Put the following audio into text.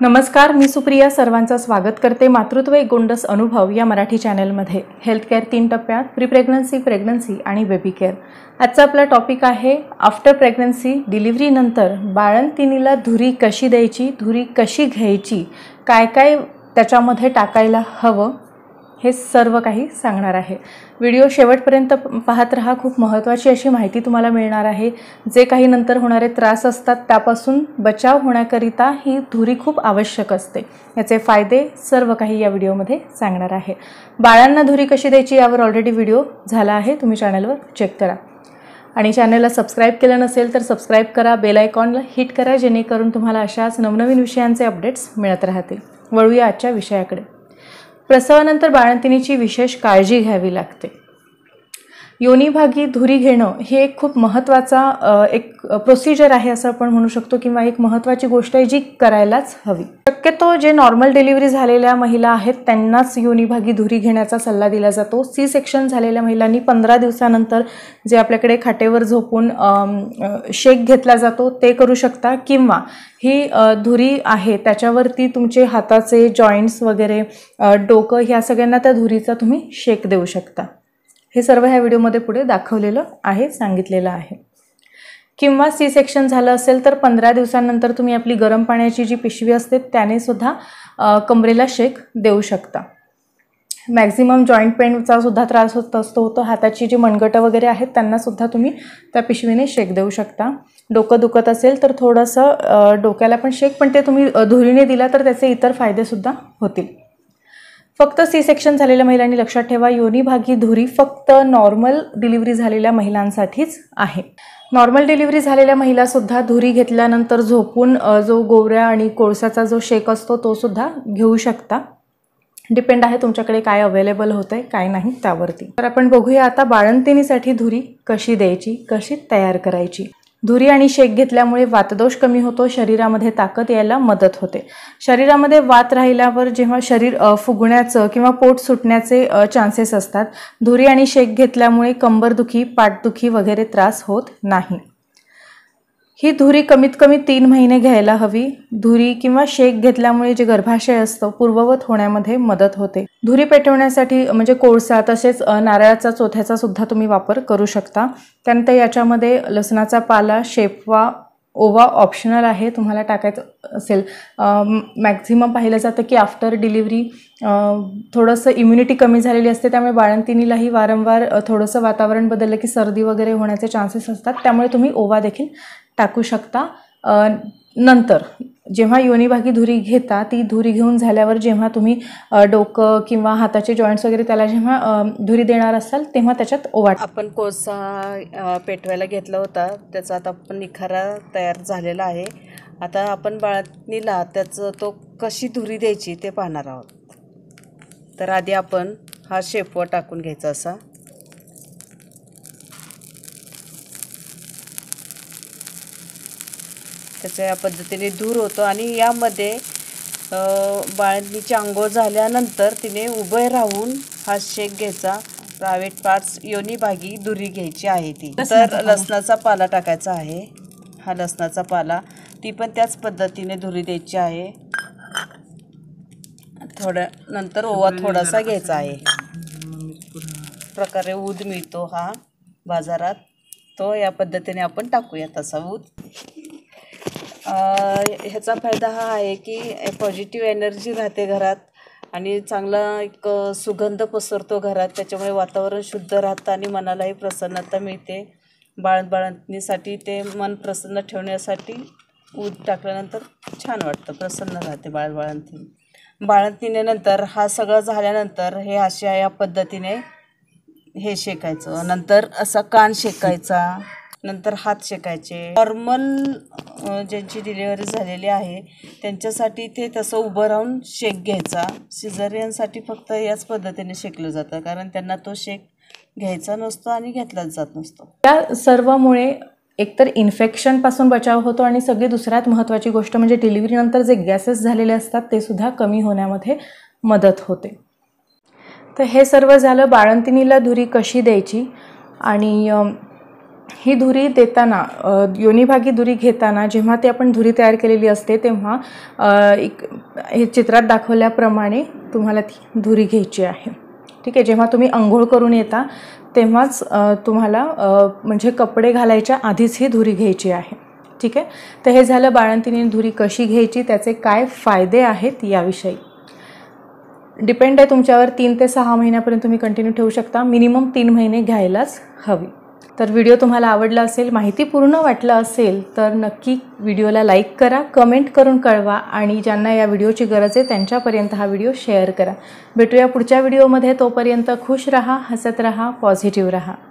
नमस्कार मी सुप्रिया सर्वांचं स्वागत करते मातृत्व एक गोंडस अनुभव या मराठी चॅनलमध्ये हेल्थकेअर तीन टप्प्यात प्री प्रेग्नन्सी प्रेग्नन्सी आणि बेबी केअर आजचा आपला टॉपिक आहे आफ्टर प्रेग्नन्सी डिलिव्हरीनंतर बाळंतिनीला धुरी कशी द्यायची धुरी कशी घ्यायची काय काय त्याच्यामध्ये टाकायला हवं हे सर्व काही सांगणार आहे व्हिडिओ शेवटपर्यंत पाहत राहा खूप महत्त्वाची अशी माहिती तुम्हाला मिळणार आहे जे काही नंतर होणारे त्रास असतात त्यापासून बचाव होण्याकरिता ही धुरी खूप आवश्यक असते याचे फायदे सर्व काही या व्हिडिओमध्ये सांगणार आहे बाळांना धुरी कशी द्यायची यावर ऑलरेडी व्हिडिओ झाला आहे तुम्ही चॅनलवर चेक करा आणि चॅनलला सबस्क्राईब केलं नसेल तर सबस्क्राईब करा बेल आयकॉनला हिट करा जेणेकरून तुम्हाला अशाच नवनवीन विषयांचे अपडेट्स मिळत राहतील वळूया आजच्या विषयाकडे प्रसवानंतर बाळंतिणीची विशेष काळजी घ्यावी लागते योनीभागी धुरी घेणं हे एक खूप महत्त्वाचा एक प्रोसिजर आहे असं आपण म्हणू शकतो किंवा एक महत्त्वाची गोष्ट आहे जी करायलाच हवी शक्यतो जे नॉर्मल डिलिव्हरी झालेल्या महिला आहेत त्यांनाच योनीभागी धुरी घेण्याचा सल्ला दिला जातो सी सेक्शन झालेल्या महिलांनी पंधरा दिवसानंतर जे आपल्याकडे खाटेवर झोपून शेक घेतला जातो ते करू शकता किंवा ही धुरी आहे त्याच्यावरती तुमचे हाताचे जॉईंट्स वगैरे डोकं ह्या सगळ्यांना त्या धुरीचा तुम्ही शेक देऊ शकता हे सर्व ह्या व्हिडिओमध्ये पुढे दाखवलेलं आहे सांगितलेलं आहे किंवा सी सेक्शन झालं असेल तर पंधरा दिवसानंतर तुम्ही आपली गरम पाण्याची जी पिशवी असते त्याने सुद्धा कमरेला शेक देऊ शकता मॅक्झिमम जॉईंट पेनचा सुद्धा त्रास होत असतो होतो हाताची जी मणगटं वगैरे आहेत त्यांनासुद्धा तुम्ही त्या पिशवीने शेक देऊ शकता डोकं दुखत असेल तर थोडंसं डोक्याला पण शेक पण ते तुम्ही धुरीने दिला तर त्याचे इतर फायदेसुद्धा होतील फक्त सी सेक्शन झालेल्या महिलांनी लक्षात ठेवा योनीभागी धुरी फक्त नॉर्मल डिलिव्हरी झालेल्या महिलांसाठीच आहे नॉर्मल डिलिव्हरी झालेल्या महिलासुद्धा धुरी घेतल्यानंतर झोपून जो गोवऱ्या आणि कोळसाचा जो शेक असतो तो सुद्धा घेऊ शकता डिपेंड आहे तुमच्याकडे काय अवेलेबल होत आहे काय नाही त्यावरती तर आपण बघूया आता बाळंतिणीसाठी धुरी कशी द्यायची कशी तयार करायची धुरी आणि शेक घेतल्यामुळे वातदोष कमी होतो शरीरामध्ये ताकद यायला मदत होते शरीरामध्ये वात राहिल्यावर जेव्हा शरीर फुगण्याचं किंवा पोट सुटण्याचे चान्सेस असतात धुरी आणि शेक घेतल्यामुळे कंबरदुखी पाठदुखी वगैरे त्रास होत नाही ही धुरी कमीत कमी तीन महिने घ्यायला हवी धुरी किंवा शेक घेतल्यामुळे जे गर्भाशय असतं पूर्ववत होण्यामध्ये मदत होते धुरी पेटवण्यासाठी म्हणजे कोळसा तसेच नारळाचा चोथ्याचा सुद्धा तुम्ही वापर करू शकता त्यानंतर याच्यामध्ये लसणाचा पाला शेपवा ओवा ऑप्शनल आहे तुम्हाला टाकायचं असेल मॅक्झिमम पाहिलं जातं की आफ्टर डिलिव्हरी थोडंसं इम्युनिटी कमी झालेली असते त्यामुळे बाळंतिनीलाही वारंवार थोडंसं वातावरण बदललं की सर्दी वगैरे होण्याचे चान्सेस असतात त्यामुळे तुम्ही ओवा देखील टाकू शकता नंतर जेव्हा योनिभागी धुरी घेता ती धुरी घेऊन झाल्यावर जेव्हा तुम्ही डोकं किंवा हाताचे जॉईंट्स वगैरे त्याला जेव्हा धुरी देणार असाल तेव्हा त्याच्यात ओवाट आपण कोळसा पेटवायला घेतला होता त्याचा आता आपण निखारा तयार झालेला आहे आता आपण बाळातनीला त्याचं तो कशी धुरी द्यायची ते पाहणार आहोत तर आधी आपण हा शेपवा टाकून घ्यायचा असा त्याचा या पद्धतीने दूर होतो आणि यामध्ये बाळंतीची आंघोळ झाल्यानंतर तिने उभे राहून हा शेक घ्यायचा प्रायव्हेट पार्ट्स योनी भागी दुरी घ्यायची आहे ती तर लसणाचा पाला टाकायचा आहे हा लसणाचा पाला ती पण त्याच पद्धतीने धुरी द्यायची आहे थोड्या नंतर ओवा थोडासा घ्यायचा आहे प्रकारे ऊद मिळतो हा बाजारात तो या पद्धतीने आपण टाकूया तसा ऊद ह्याचा फायदा हा आहे की पॉझिटिव्ह एनर्जी राहते घरात आणि चांगला एक सुगंध पसरतो घरात त्याच्यामुळे वातावरण शुद्ध राहतं आणि मनालाही प्रसन्नता मिळते बाळ ते मन प्रसन्न ठेवण्यासाठी ऊद टाकल्यानंतर छान वाटतं प्रसन्न राहते बाळ बाळंतीण बाळंतीनेनंतर हा सगळं झाल्यानंतर हे अशा या पद्धतीने हे शेकायचं नंतर असा कान शेकायचा नंतर हात शेकायचे नॉर्मल ज्यांची डिलेवरी झालेली आहे त्यांच्यासाठी ते तसं उभं राहून शेक घ्यायचा सिझरियनसाठी फक्त याच पद्धतीने शेकलं जातं कारण त्यांना तो शेक घ्यायचा नसतो आणि घेतलाच जात नसतो त्या सर्वामुळे एकतर इन्फेक्शनपासून बचाव होतो आणि सगळी दुसऱ्यात महत्त्वाची गोष्ट म्हणजे डिलिव्हरीनंतर जे गॅसेस झालेले असतात ते सुद्धा कमी होण्यामध्ये मदत होते तर हे सर्व झालं बाळंतिणीला धुरी कशी द्यायची आणि ही धुरी देताना योनिभागी धुरी घेताना जेव्हा ती आपण धुरी तयार केलेली असते तेव्हा एक हे चित्रात दाखवल्याप्रमाणे तुम्हाला ती धुरी घ्यायची आहे ठीक आहे जेव्हा तुम्ही अंघोळ करून येता तेव्हाच तुम्हाला म्हणजे कपडे घालायच्या आधीच ही धुरी घ्यायची आहे ठीक आहे तर हे झालं बाळंतिनी धुरी कशी घ्यायची त्याचे काय फायदे आहेत याविषयी डिपेंड आहे तुमच्यावर तीन ते सहा महिन्यापर्यंत तुम्ही कंटिन्यू ठेवू शकता मिनिमम तीन महिने घ्यायलाच हवी तर व्हिडिओ तुम्हाला आवडला असेल माहिती पूर्ण वाटला असेल तर नक्की व्हिडिओला लाईक करा कमेंट करून कळवा आणि ज्यांना या व्हिडिओची गरज आहे त्यांच्यापर्यंत हा व्हिडिओ शेअर करा भेटूया पुढच्या व्हिडिओमध्ये तोपर्यंत खुश रहा हसत रहा पॉझिटिव्ह रहा